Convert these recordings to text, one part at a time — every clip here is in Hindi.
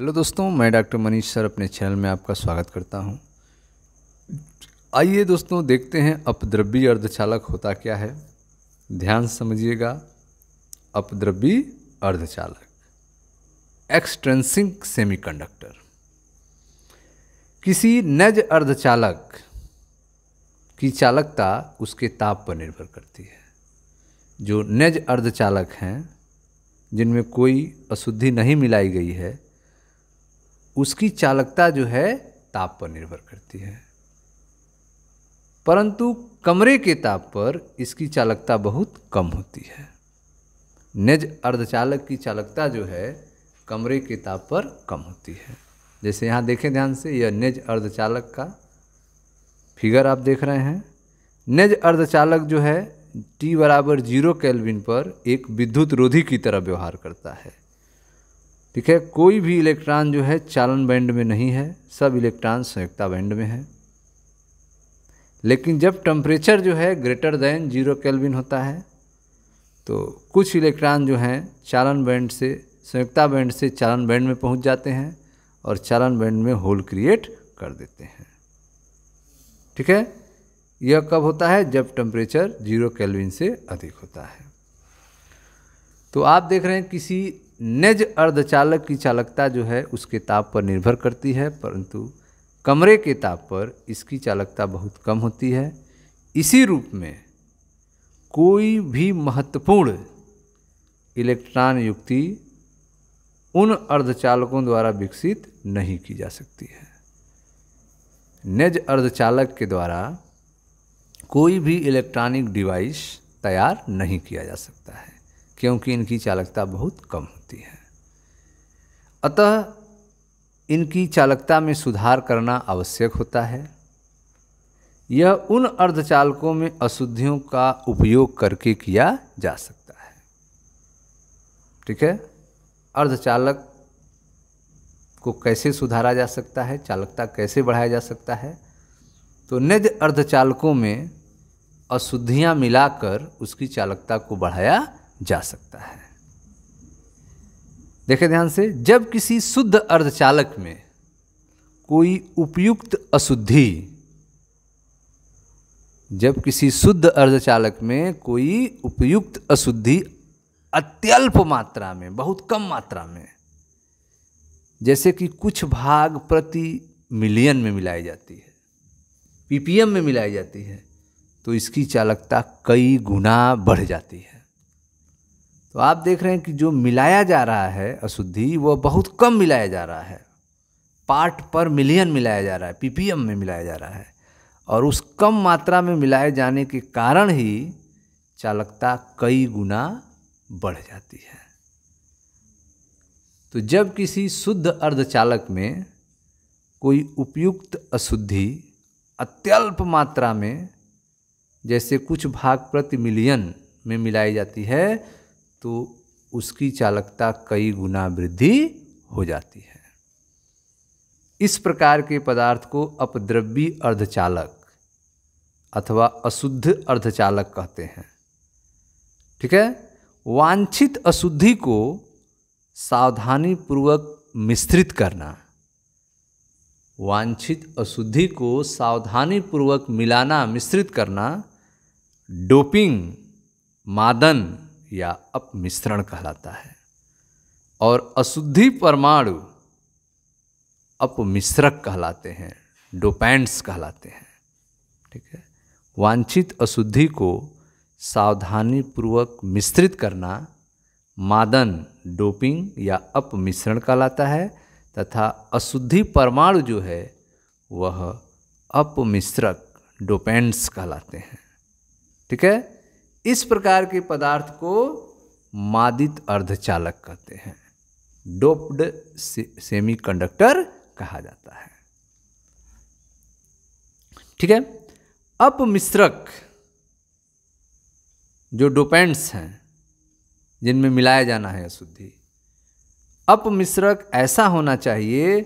हेलो दोस्तों मैं डॉक्टर मनीष सर अपने चैनल में आपका स्वागत करता हूं आइए दोस्तों देखते हैं अपद्रव्य अर्धचालक होता क्या है ध्यान समझिएगा अपद्रव्य अर्धचालक एक्सट्रेंसिंग सेमीकंडक्टर किसी नज अर्धचालक की चालकता उसके ताप पर निर्भर करती है जो नज अर्धचालक हैं जिनमें कोई अशुद्धि नहीं मिलाई गई है उसकी चालकता जो है ताप पर निर्भर करती है परंतु कमरे के ताप पर इसकी चालकता बहुत कम होती है निज अर्धचालक की चालकता जो है कमरे के ताप पर कम होती है जैसे यहाँ देखें ध्यान से यह निज अर्धचालक का फिगर आप देख रहे हैं निज अर्धचालक जो है टी बराबर जीरो कैलविन पर एक विद्युत रोधी की तरह व्यवहार करता है ठीक है कोई भी इलेक्ट्रॉन जो है चालन बैंड में नहीं है सब इलेक्ट्रॉन संयुक्ता बैंड में है लेकिन जब टेम्परेचर जो है ग्रेटर देन जीरो केल्विन होता है तो कुछ इलेक्ट्रॉन जो हैं चालन बैंड से संयुक्ता बैंड से चालन बैंड में पहुंच जाते हैं और चालन बैंड में होल क्रिएट कर देते हैं ठीक है यह कब होता है जब टेम्परेचर जीरो केल्विन से अधिक होता है तो आप देख रहे हैं किसी निज अर्धचालक की चालकता जो है उसके ताप पर निर्भर करती है परंतु कमरे के ताप पर इसकी चालकता बहुत कम होती है इसी रूप में कोई भी महत्वपूर्ण इलेक्ट्रॉन युक्ति उन अर्धचालकों द्वारा विकसित नहीं की जा सकती है निज अर्धचालक के द्वारा कोई भी इलेक्ट्रॉनिक डिवाइस तैयार नहीं किया जा सकता है क्योंकि इनकी चालकता बहुत कम सकती है अतः इनकी चालकता में सुधार करना आवश्यक होता है यह उन अर्धचालकों में अशुद्धियों का उपयोग करके किया जा सकता है ठीक है अर्धचालक को कैसे सुधारा जा सकता है चालकता कैसे बढ़ाया जा सकता है तो निज अर्धचालकों में अशुद्धियाँ मिलाकर उसकी चालकता को बढ़ाया जा सकता है देखे ध्यान से जब किसी शुद्ध अर्धचालक में कोई उपयुक्त अशुद्धि जब किसी शुद्ध अर्धचालक में कोई उपयुक्त अशुद्धि अत्यल्प मात्रा में बहुत कम मात्रा में जैसे कि कुछ भाग प्रति मिलियन में मिलाई जाती है पीपीएम में मिलाई जाती है तो इसकी चालकता कई गुना बढ़ जाती है तो आप देख रहे हैं कि जो मिलाया जा रहा है अशुद्धि वह बहुत कम मिलाया जा रहा है पार्ट पर मिलियन मिलाया जा रहा है पीपीएम में मिलाया जा रहा है और उस कम मात्रा में मिलाए जाने के कारण ही चालकता कई गुना बढ़ जाती है तो जब किसी शुद्ध अर्धचालक में कोई उपयुक्त अशुद्धि अत्यल्प मात्रा में जैसे कुछ भाग प्रति मिलियन में मिलाई जाती है तो उसकी चालकता कई गुना वृद्धि हो जाती है इस प्रकार के पदार्थ को अपद्रव्य अर्धचालक अथवा अशुद्ध अर्धचालक कहते हैं ठीक है वांछित अशुद्धि को सावधानी पूर्वक मिश्रित करना वांछित अशुद्धि को सावधानी पूर्वक मिलाना मिश्रित करना डोपिंग मादन या अपमिश्रण कहलाता है और अशुद्धि परमाणु अपमिश्रक कहलाते हैं डोपेंट्स कहलाते हैं ठीक है वांछित अशुद्धि को सावधानी पूर्वक मिश्रित करना मादन डोपिंग या अपमिश्रण कहलाता है तथा अशुद्धि परमाणु जो है वह अपमिश्रक डोपेंट्स कहलाते हैं ठीक है इस प्रकार के पदार्थ को मादित अर्धचालक कहते हैं डोप्ड से, सेमीकंडक्टर कहा जाता है ठीक है अपमिश्रक जो डोपेंट्स हैं जिनमें मिलाया जाना है अशुद्धि अपमिश्रक ऐसा होना चाहिए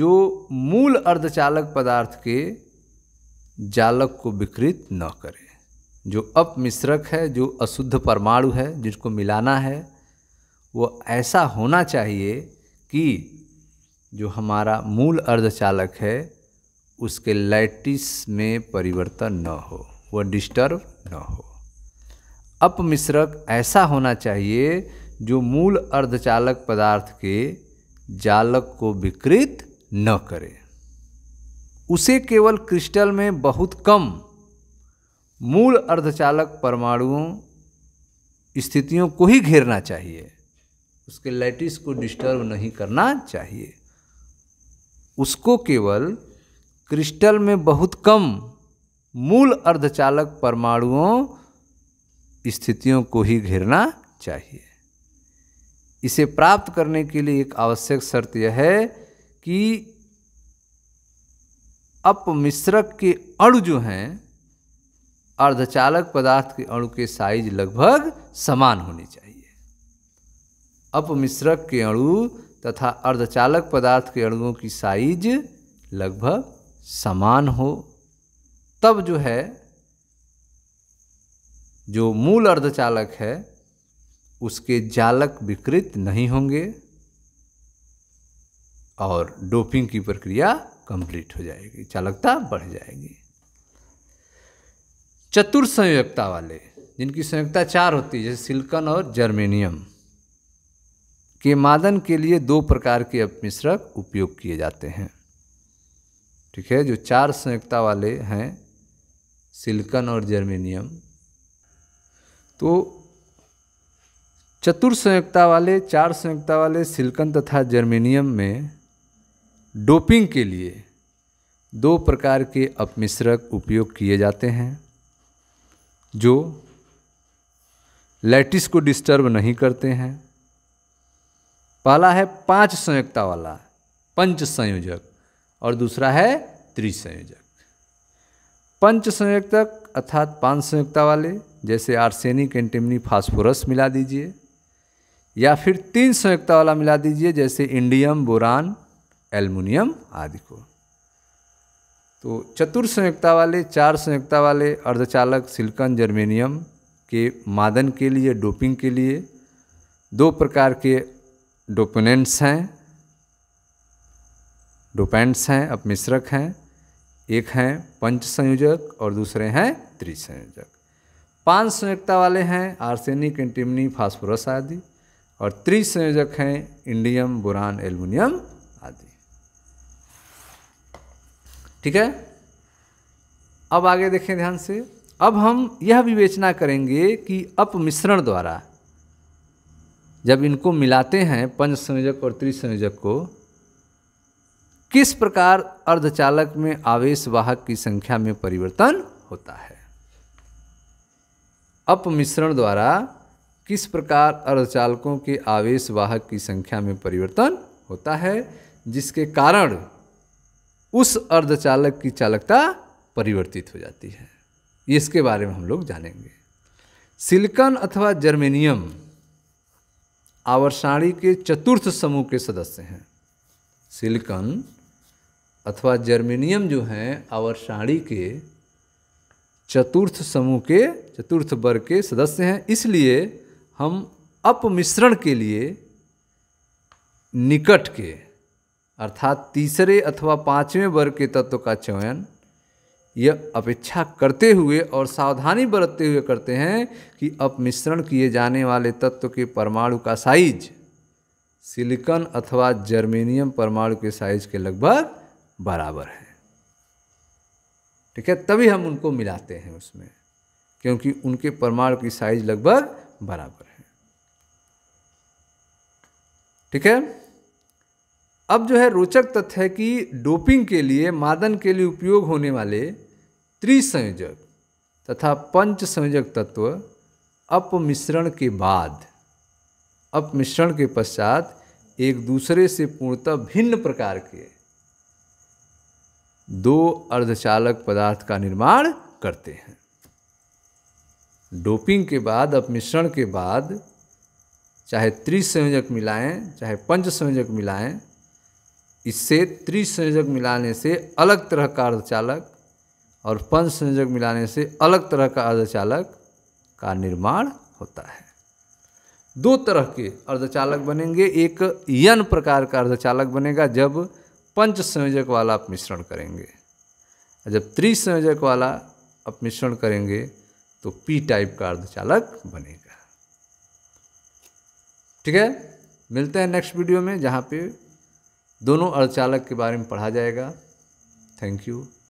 जो मूल अर्धचालक पदार्थ के जालक को विकृत न करे जो अपमिश्रक है जो अशुद्ध परमाणु है जिसको मिलाना है वो ऐसा होना चाहिए कि जो हमारा मूल अर्धचालक है उसके लैटिस में परिवर्तन न हो वह डिस्टर्ब न हो अपमिश्रक ऐसा होना चाहिए जो मूल अर्धचालक पदार्थ के जालक को विकृत न करे उसे केवल क्रिस्टल में बहुत कम मूल अर्धचालक परमाणुओं स्थितियों को ही घेरना चाहिए उसके लैटिस को डिस्टर्ब नहीं करना चाहिए उसको केवल क्रिस्टल में बहुत कम मूल अर्धचालक परमाणुओं स्थितियों को ही घेरना चाहिए इसे प्राप्त करने के लिए एक आवश्यक शर्त यह है कि अपमिश्रक के अणु जो हैं अर्धचालक पदार्थ के अणु के साइज लगभग समान होने चाहिए अपमिश्रक के अणु तथा अर्धचालक पदार्थ के अणुओं की साइज लगभग समान हो तब जो है जो मूल अर्धचालक है उसके जालक विकृत नहीं होंगे और डोपिंग की प्रक्रिया कंप्लीट हो जाएगी चालकता बढ़ जाएगी चतुर संयोगता वाले जिनकी संयोगता चार होती है जैसे सिल्कन और जर्मेनियम के मादन के लिए दो प्रकार के अपमिश्रक उपयोग किए जाते हैं ठीक है जो चार संयुक्ता वाले हैं सिल्कन और जर्मेनियम तो चतुर संयुक्ता वाले चार संयुक्ता वाले सिल्कन तथा जर्मेनियम में डोपिंग के लिए दो प्रकार के अपमिश्रक उपयोग किए जाते हैं जो लैटिस को डिस्टर्ब नहीं करते हैं पहला है पांच संयुक्ता वाला पंच संयोजक और दूसरा है त्रिसंयोजक पंच संयुक्तक अर्थात पांच संयुक्ता वाले जैसे आर्सेनिक एंटेमनी फास्फोरस मिला दीजिए या फिर तीन संयुक्ता वाला मिला दीजिए जैसे इंडियम बोरान एल्युमिनियम आदि को तो चतुर संयुक्ता वाले चार संयुक्ता वाले अर्धचालक सिलिकन जर्मेनियम के मादन के लिए डोपिंग के लिए दो प्रकार के डोपोनेंट्स हैं डोपेंट्स हैं अपमिश्रक हैं एक हैं पंच संयोजक और दूसरे हैं त्रिसंयोजक पांच संयुक्ता वाले हैं आर्सेनिक एंटीमनी फास्फोरस आदि और त्रिसंयोजक हैं इंडियम बुरान एल्युमिनियम आदि ठीक है अब आगे देखें ध्यान से अब हम यह विवेचना करेंगे कि अपमिश्रण द्वारा जब इनको मिलाते हैं पंच संयोजक और त्रिसंयोजक को किस प्रकार अर्धचालक में आवेश वाहक की संख्या में परिवर्तन होता है अपमिश्रण द्वारा किस प्रकार अर्धचालकों के आवेश वाहक की संख्या में परिवर्तन होता है जिसके कारण उस अर्धचालक की चालकता परिवर्तित हो जाती है इसके बारे में हम लोग जानेंगे सिलिकॉन अथवा जर्मेनियम आवर्षाणी के चतुर्थ समूह के सदस्य हैं सिलिकॉन अथवा जर्मेनियम जो हैं आवर्षाणी के चतुर्थ समूह के चतुर्थ वर्ग के सदस्य हैं इसलिए हम अपमिश्रण के लिए निकट के अर्थात तीसरे अथवा पांचवें वर्ग के तत्व का चयन यह अपेक्षा करते हुए और सावधानी बरतते हुए करते हैं कि अपमिश्रण किए जाने वाले तत्व के परमाणु का साइज सिलिकॉन अथवा जर्मेनियम परमाणु के साइज के लगभग बराबर है ठीक है तभी हम उनको मिलाते हैं उसमें क्योंकि उनके परमाणु की साइज लगभग बराबर है ठीक है अब जो है रोचक तथ्य है कि डोपिंग के लिए मादन के लिए उपयोग होने वाले त्रिसंयोजक तथा पंच संयोजक तत्व अपमिश्रण के बाद अपमिश्रण के पश्चात एक दूसरे से पूर्णतः भिन्न प्रकार के दो अर्धचालक पदार्थ का निर्माण करते हैं डोपिंग के बाद अपमिश्रण के बाद चाहे त्रिसंयोजक मिलाएं चाहे पंच संयोजक मिलाएं इससे त्रिसंयोजक मिलाने से अलग तरह का अर्धचालक और पंच संयोजक मिलाने से अलग तरह का अर्धचालक का निर्माण होता है दो तरह के अर्धचालक बनेंगे एक यन प्रकार का अर्धचालक बनेगा जब पंच संयोजक वाला अपमिश्रण करेंगे जब त्रिसंयोजक वाला अपमिश्रण करेंगे तो पी टाइप का अर्धचालक बनेगा ठीक है मिलते हैं नेक्स्ट वीडियो में जहाँ पे दोनों अर्धचालक के बारे में पढ़ा जाएगा थैंक यू